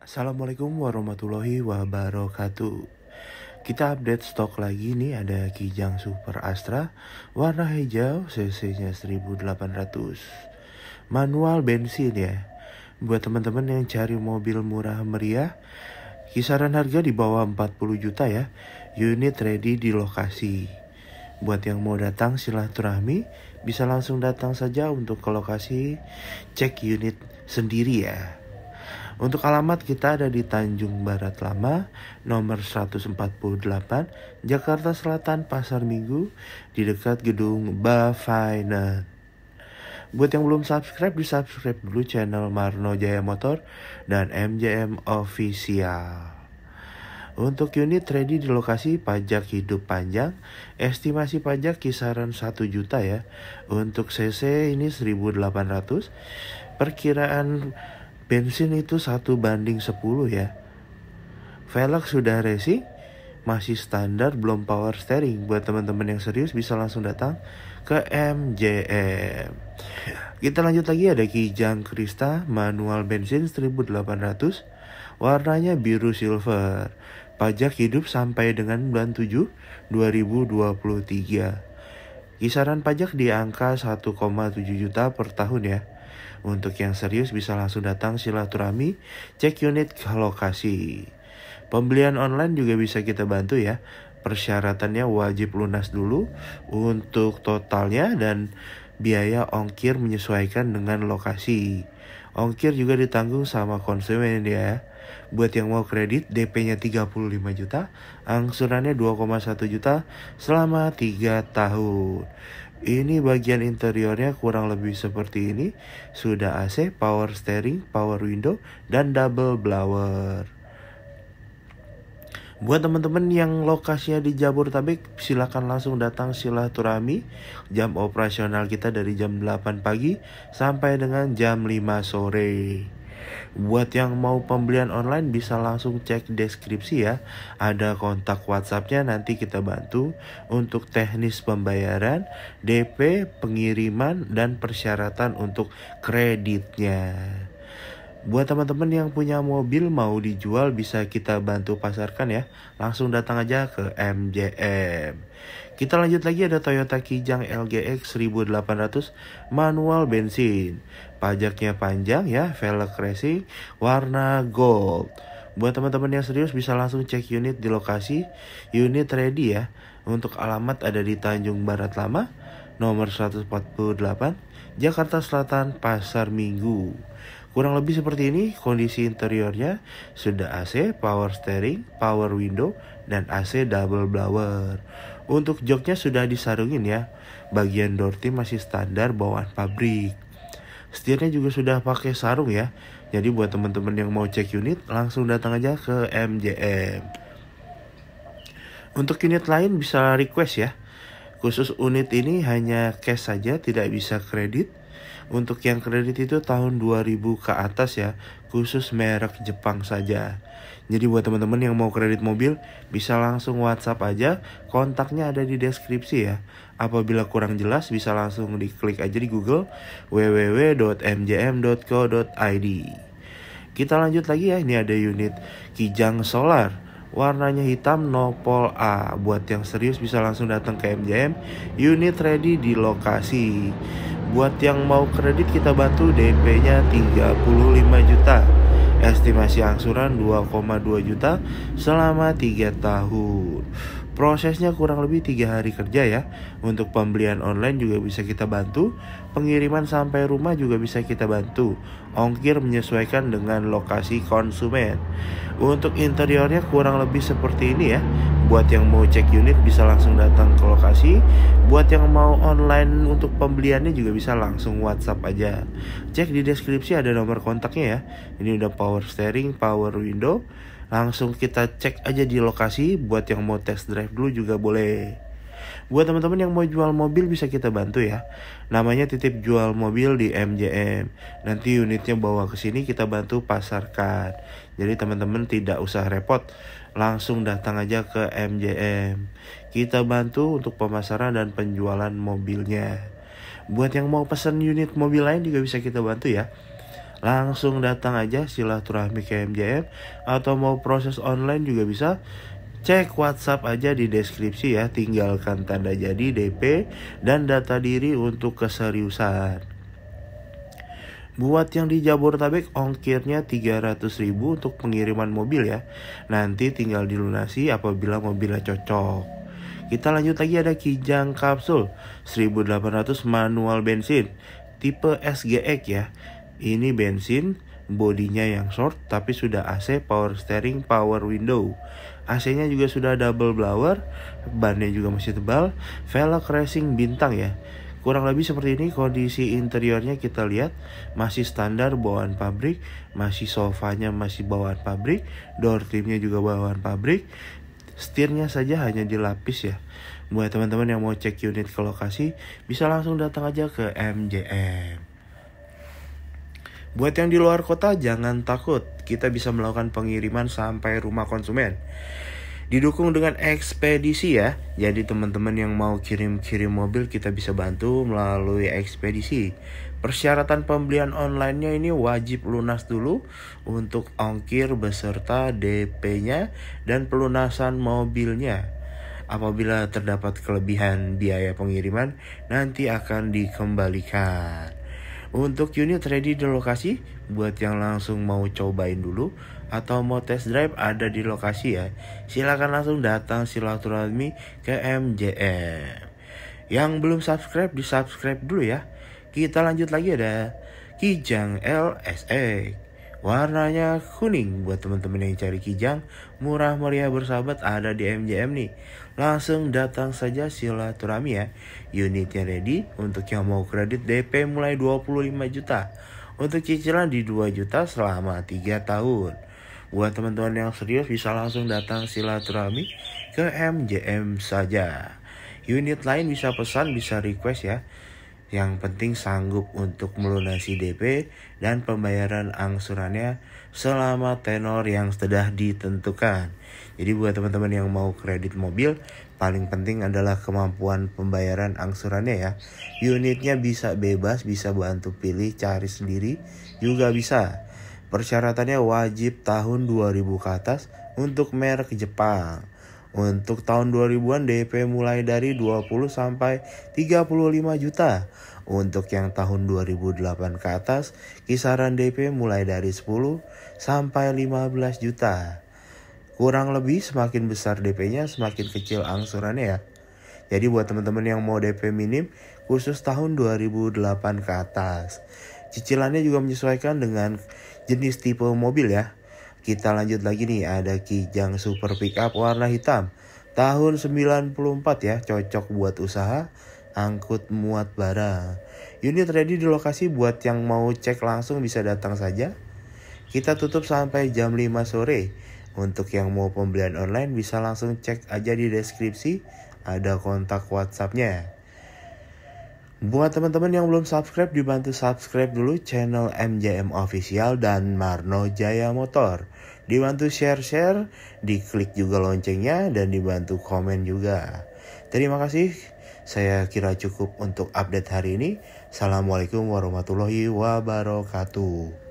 Assalamualaikum warahmatullahi wabarakatuh Kita update stok lagi nih ada Kijang Super Astra Warna hijau CC nya 1800 Manual bensin ya Buat teman-teman yang cari mobil murah meriah Kisaran harga di bawah 40 juta ya Unit ready di lokasi Buat yang mau datang silaturahmi Bisa langsung datang saja untuk ke lokasi Cek unit sendiri ya untuk alamat kita ada di Tanjung Barat Lama, nomor 148, Jakarta Selatan, Pasar Minggu, di dekat gedung Bafainan. Buat yang belum subscribe, di subscribe dulu channel Marno Jaya Motor dan MJM Official. Untuk unit ready di lokasi pajak hidup panjang, estimasi pajak kisaran 1 juta ya. Untuk CC ini 1800, perkiraan bensin itu satu banding 10 ya. Velg sudah resi, masih standar belum power steering. Buat teman-teman yang serius bisa langsung datang ke MJM. Kita lanjut lagi ada Kijang Krista manual bensin 1800 warnanya biru silver. Pajak hidup sampai dengan bulan 7 2023. Kisaran pajak di angka 1,7 juta per tahun ya. Untuk yang serius bisa langsung datang silaturahmi, cek unit ke lokasi. Pembelian online juga bisa kita bantu ya. Persyaratannya wajib lunas dulu untuk totalnya dan biaya ongkir menyesuaikan dengan lokasi. Ongkir juga ditanggung sama konsumen ya. Buat yang mau kredit, DP-nya 35 juta, angsurannya 2,1 juta selama 3 tahun. Ini bagian interiornya kurang lebih seperti ini. Sudah AC, power steering, power window, dan double blower. Buat teman-teman yang lokasinya di Jabur Jabodetabek, silahkan langsung datang silaturahmi. Jam operasional kita dari jam 8 pagi sampai dengan jam 5 sore. Buat yang mau pembelian online bisa langsung cek deskripsi ya. Ada kontak WhatsAppnya nanti kita bantu untuk teknis pembayaran, DP, pengiriman, dan persyaratan untuk kreditnya. Buat teman-teman yang punya mobil mau dijual bisa kita bantu pasarkan ya. Langsung datang aja ke MJM. Kita lanjut lagi ada Toyota Kijang LGX 1800 manual bensin. Pajaknya panjang ya, velg racing, warna gold. Buat teman-teman yang serius bisa langsung cek unit di lokasi. Unit ready ya. Untuk alamat ada di Tanjung Barat Lama, nomor 148, Jakarta Selatan, Pasar Minggu. Kurang lebih seperti ini kondisi interiornya sudah AC, power steering, power window, dan AC double blower. Untuk joknya sudah disarungin ya, bagian door trim masih standar bawaan pabrik. Setirnya juga sudah pakai sarung ya, jadi buat teman-teman yang mau cek unit langsung datang aja ke MJM. Untuk unit lain bisa request ya. Khusus unit ini hanya cash saja, tidak bisa kredit untuk yang kredit itu tahun 2000 ke atas ya, khusus merek Jepang saja. Jadi buat teman-teman yang mau kredit mobil, bisa langsung WhatsApp aja, kontaknya ada di deskripsi ya. Apabila kurang jelas, bisa langsung diklik aja di Google www.mjm.co.id. Kita lanjut lagi ya, ini ada unit Kijang Solar warnanya hitam nopol A buat yang serius bisa langsung datang ke MJM unit ready di lokasi Buat yang mau kredit kita bantu DP-nya 35 juta. Estimasi angsuran 2,2 juta selama 3 tahun. Prosesnya kurang lebih tiga hari kerja ya. Untuk pembelian online juga bisa kita bantu, pengiriman sampai rumah juga bisa kita bantu. Ongkir menyesuaikan dengan lokasi konsumen. Untuk interiornya kurang lebih seperti ini ya buat yang mau cek unit bisa langsung datang ke lokasi buat yang mau online untuk pembeliannya juga bisa langsung WhatsApp aja cek di deskripsi ada nomor kontaknya ya ini udah power steering power window langsung kita cek aja di lokasi buat yang mau test drive dulu juga boleh Buat teman-teman yang mau jual mobil bisa kita bantu ya. Namanya titip jual mobil di MJM. Nanti unitnya bawa ke sini kita bantu pasarkan. Jadi teman-teman tidak usah repot, langsung datang aja ke MJM. Kita bantu untuk pemasaran dan penjualan mobilnya. Buat yang mau pesan unit mobil lain juga bisa kita bantu ya langsung datang aja silaturahmi ke MJM atau mau proses online juga bisa Cek WhatsApp aja di deskripsi ya, tinggalkan tanda jadi DP dan data diri untuk keseriusan. Buat yang di Jabodetabek ongkirnya 300.000 untuk pengiriman mobil ya. Nanti tinggal dilunasi apabila mobilnya cocok. Kita lanjut lagi ada Kijang Kapsul 1800 manual bensin tipe SGX ya. Ini bensin bodinya yang short tapi sudah AC power steering power window AC-nya juga sudah double blower, bannya juga masih tebal, velg racing bintang ya. Kurang lebih seperti ini kondisi interiornya kita lihat masih standar bawaan pabrik, masih sofanya masih bawaan pabrik, door trimnya juga bawaan pabrik, setirnya saja hanya dilapis ya. Buat teman-teman yang mau cek unit ke lokasi, bisa langsung datang aja ke MJM. Buat yang di luar kota jangan takut, kita bisa melakukan pengiriman sampai rumah konsumen. Didukung dengan ekspedisi ya. Jadi teman-teman yang mau kirim-kirim mobil kita bisa bantu melalui ekspedisi. Persyaratan pembelian online-nya ini wajib lunas dulu untuk ongkir beserta DP-nya dan pelunasan mobilnya apabila terdapat kelebihan biaya pengiriman nanti akan dikembalikan. Untuk unit ready di lokasi, buat yang langsung mau cobain dulu atau mau test drive ada di lokasi ya, silahkan langsung datang silaturahmi ke MJM. Yang belum subscribe, di subscribe dulu ya. Kita lanjut lagi ada Kijang LSE, Warnanya kuning buat teman-teman yang cari kijang murah meriah bersahabat ada di MJM nih langsung datang saja silaturahmi ya. Unitnya ready, untuk yang mau kredit DP mulai 25 juta. Untuk cicilan di 2 juta selama 3 tahun. Buat teman-teman yang serius bisa langsung datang silaturahmi ke MJM saja. Unit lain bisa pesan, bisa request ya. Yang penting sanggup untuk melunasi DP dan pembayaran angsurannya selama tenor yang sudah ditentukan. Jadi buat teman-teman yang mau kredit mobil, paling penting adalah kemampuan pembayaran angsurannya ya. Unitnya bisa bebas, bisa bantu pilih, cari sendiri juga bisa. Persyaratannya wajib tahun 2000 ke atas untuk merek Jepang. Untuk tahun 2000-an DP mulai dari 20 sampai 35 juta. Untuk yang tahun 2008 ke atas, kisaran DP mulai dari 10 sampai 15 juta. Kurang lebih semakin besar DP-nya semakin kecil angsurannya ya. Jadi buat teman-teman yang mau DP minim khusus tahun 2008 ke atas. Cicilannya juga menyesuaikan dengan jenis tipe mobil ya. Kita lanjut lagi nih ada Kijang Super Pickup warna hitam. Tahun 94 ya, cocok buat usaha angkut muat barang. Unit ready di lokasi buat yang mau cek langsung bisa datang saja. Kita tutup sampai jam 5 sore. Untuk yang mau pembelian online bisa langsung cek aja di deskripsi, ada kontak WhatsAppnya. Buat teman-teman yang belum subscribe, dibantu subscribe dulu channel MJM Official dan Marno Jaya Motor. Dibantu share-share, diklik juga loncengnya, dan dibantu komen juga. Terima kasih, saya kira cukup untuk update hari ini. Assalamualaikum warahmatullahi wabarakatuh.